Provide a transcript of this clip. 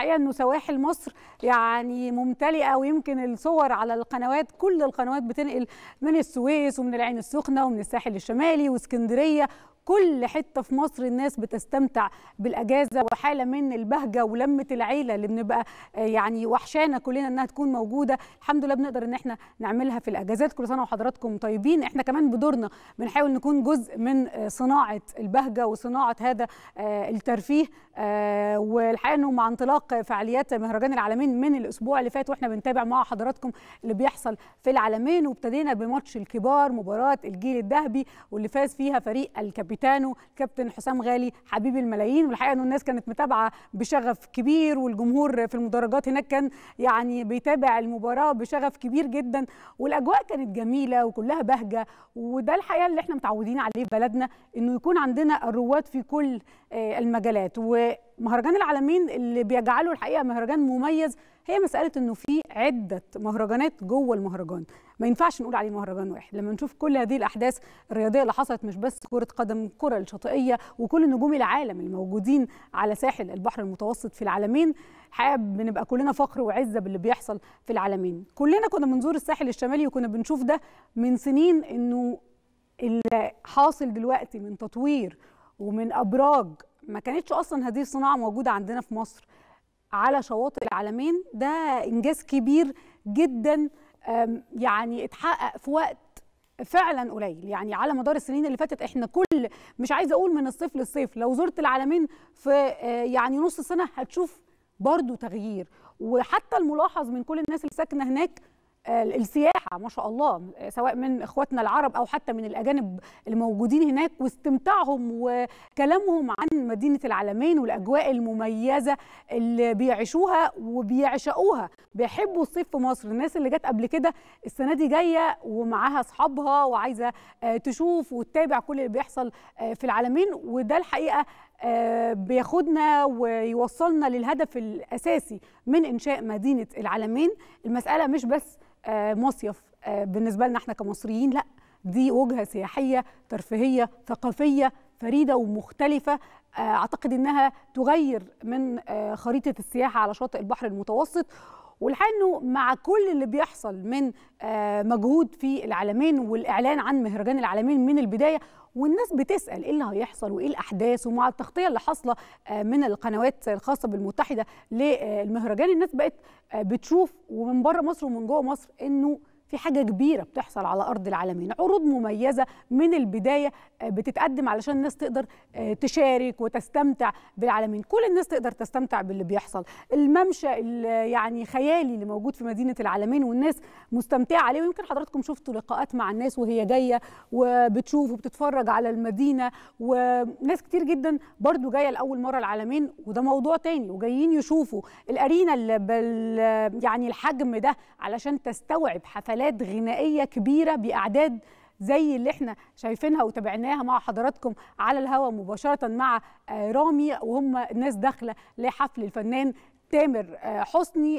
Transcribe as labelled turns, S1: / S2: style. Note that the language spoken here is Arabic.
S1: الحقيقه انه سواحل مصر يعني ممتلئه ويمكن الصور على القنوات كل القنوات بتنقل من السويس ومن العين السخنه ومن الساحل الشمالي واسكندريه كل حته في مصر الناس بتستمتع بالاجازه وحاله من البهجه ولمه العيله اللي بنبقى آه، يعني وحشانة كلنا انها تكون موجوده الحمد لله بنقدر ان احنا نعملها في الاجازات كل سنه وحضراتكم طيبين احنا كمان بدورنا بنحاول نكون جزء من آه، صناعه البهجه وصناعه هذا آه، الترفيه والحقيقه انه مع انطلاق فعاليات مهرجان العالمين من الاسبوع اللي فات واحنا بنتابع مع حضراتكم اللي بيحصل في العالمين وابتدينا بماتش الكبار مباراه الجيل الذهبي واللي فاز فيها فريق الكابتن كابيتانو كابتن حسام غالي حبيب الملايين والحقيقه انه الناس كانت متابعه بشغف كبير والجمهور في المدرجات هناك كان يعني بيتابع المباراه بشغف كبير جدا والاجواء كانت جميله وكلها بهجه وده الحقيقه اللي احنا متعودين عليه في بلدنا انه يكون عندنا الرواد في كل آه، المجالات و مهرجان العالمين اللي بيجعله الحقيقه مهرجان مميز هي مساله انه في عده مهرجانات جوه المهرجان ما ينفعش نقول عليه مهرجان واحد لما نشوف كل هذه الاحداث الرياضيه اللي حصلت مش بس كره قدم الكره الشاطئيه وكل نجوم العالم الموجودين على ساحل البحر المتوسط في العالمين الحقيقه بنبقى كلنا فخر وعزه باللي بيحصل في العالمين كلنا كنا بنزور الساحل الشمالي وكنا بنشوف ده من سنين انه اللي حاصل دلوقتي من تطوير ومن ابراج ما كانتش اصلا هذه الصناعه موجوده عندنا في مصر على شواطئ العالمين ده انجاز كبير جدا يعني اتحقق في وقت فعلا قليل يعني على مدار السنين اللي فاتت احنا كل مش عايزه اقول من الصيف للصيف لو زرت العالمين في آه، يعني نص سنه هتشوف برضو تغيير وحتى الملاحظ من كل الناس اللي ساكنه هناك آه، السياحه ما شاء الله سواء من اخواتنا العرب او حتى من الاجانب الموجودين هناك واستمتاعهم وكلامهم عن مدينه العلمين والاجواء المميزه اللي بيعيشوها وبيعشقوها بيحبوا الصيف في مصر الناس اللي جت قبل كده السنه دي جايه ومعاها اصحابها وعايزه آه، تشوف وتتابع كل اللي بيحصل آه، في العالمين وده الحقيقه آه، بياخدنا ويوصلنا للهدف الاساسي من انشاء مدينه العالمين المساله مش بس مصيف بالنسبه لنا احنا كمصريين لا دي وجهه سياحيه ترفيهيه ثقافيه فريده ومختلفه اعتقد انها تغير من خريطه السياحه على شاطئ البحر المتوسط والحقيقه انه مع كل اللي بيحصل من آه، مجهود في العالمين والاعلان عن مهرجان العالمين من البدايه والناس بتسال ايه اللي هيحصل وايه الاحداث ومع التغطيه اللي حاصله آه، من القنوات الخاصه بالمتحده للمهرجان الناس بقت آه، بتشوف ومن بره مصر ومن جوه مصر انه في حاجه كبيره بتحصل على ارض العالمين عروض مميزه من البدايه آه، بتتقدم علشان الناس تقدر آه، تشارك وتستمتع بالعالمين كل الناس تقدر تستمتع باللي بيحصل الممشى يعني خيالي اللي موجود في مدينه العالمين والناس مستمتعه عليه ويمكن حضراتكم شفتوا لقاءات مع الناس وهي جايه وبتشوف وبتتفرج على المدينه وناس كتير جدا برضو جايه لاول مره العالمين وده موضوع تاني وجايين يشوفوا الارينا اللي بال يعني الحجم ده علشان تستوعب حفلات حفلات غنائيه كبيره باعداد زي اللي احنا شايفينها وتابعناها مع حضراتكم على الهواء مباشره مع آه، رامي وهم الناس داخله لحفل الفنان تامر آه، حسني